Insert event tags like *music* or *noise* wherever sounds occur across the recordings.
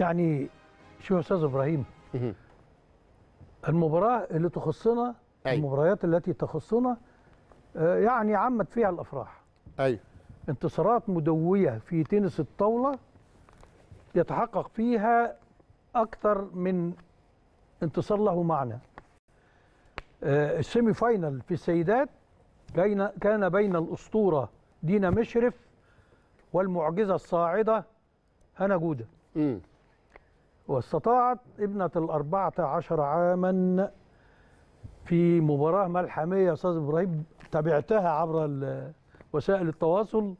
يعني شو يا استاذ ابراهيم المباراه اللي تخصنا أيوة. المباريات التي تخصنا آه، يعني عمت فيها الافراح ايوه انتصارات مدويه في تنس الطاوله يتحقق فيها اكثر من انتصار له معنى آه، السيمي فاينل في السيدات كان بين الاسطوره دينا مشرف والمعجزه الصاعده هنا جوده واستطاعت ابنة الأربعة عشر عاما في مباراة ملحمية يا أستاذ إبراهيم تابعتها عبر وسائل التواصل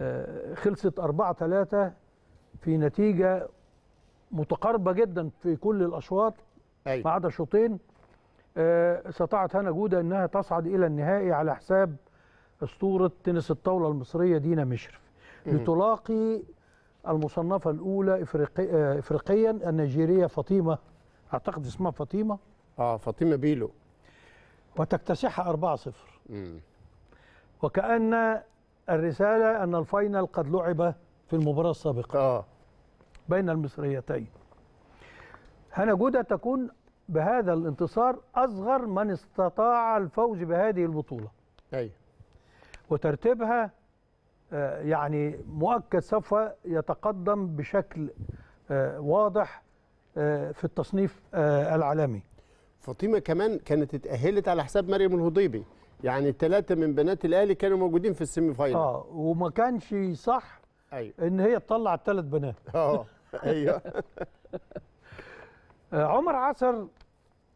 آه، خلصت أربعة ثلاثة في نتيجة متقاربة جدا في كل الأشواط ما عدا شوطين آه، استطاعت هنا جودة أنها تصعد إلى النهائي على حساب أسطورة تنس الطاولة المصرية دينا مشرف لتلاقي المصنفة الأولى إفريقي... آه، إفريقيا النيجيرية فاطمة أعتقد اسمها فاطمة آه فاطمة بيلو وتكتسحها 4-0 وكأن الرسالة أن الفاينل قد لعب في المباراة السابقة آه. بين المصريتين هنا جودة تكون بهذا الانتصار أصغر من استطاع الفوز بهذه البطولة أي. وترتيبها آه، يعني مؤكد سوف يتقدم بشكل آه، واضح آه، في التصنيف العالمي فاطمه كمان كانت اتاهلت على حساب مريم الهضيبي يعني ثلاثه من بنات الاهلي كانوا موجودين في السيمي فاينل اه وما كانش صح أيوة. ان هي تطلع الثلاث بنات *laughs* اه ايوه *laughs* عمر عصر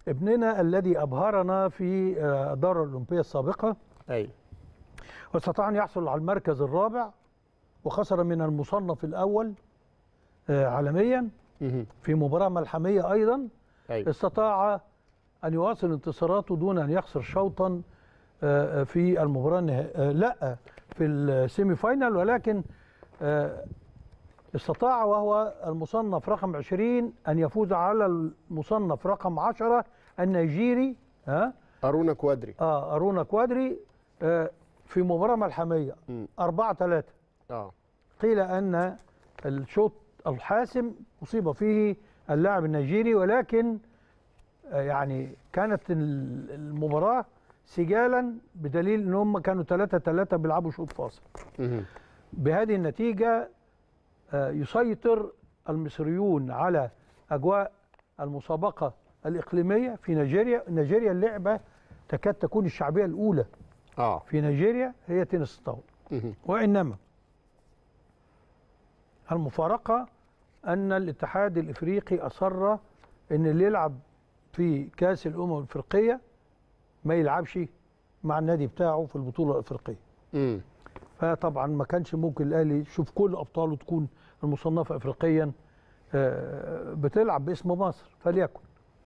ابننا الذي ابهرنا في الدوره الاولمبيه السابقه ايوه واستطاع أن يحصل على المركز الرابع وخسر من المصنف الأول آه، عالميا في مباراة ملحمية أيضا أيوه. استطاع أن يواصل انتصاراته دون أن يخسر شوطا آه، آه، في المباراة النهائية لا في السيمي فاينل ولكن استطاع وهو المصنف رقم 20 أن يفوز على المصنف رقم 10 النيجيري ها أرونا كوادري اه أرونا كوادري في مباراه ملحميه 4 3 اه قيل ان الشوط الحاسم اصيب فيه اللاعب النيجيري ولكن آه، يعني كانت المباراه سجالا بدليل ان هم كانوا 3 3 بيلعبوا شوط فاصل بهذه النتيجه آه، يسيطر المصريون على اجواء المسابقه الاقليميه في نيجيريا نيجيريا اللعبه تكاد تكون الشعبيه الاولى آه. في نيجيريا هي تنس الطاولة وإنما المفارقة أن الاتحاد الإفريقي أصر أن اللي يلعب في كأس الأمم الأفريقية ما يلعبش مع النادي بتاعه في البطولة الأفريقية فطبعا ما كانش ممكن الأهلي يشوف كل أبطاله تكون المصنفة أفريقيا آه، بتلعب باسم مصر فليكن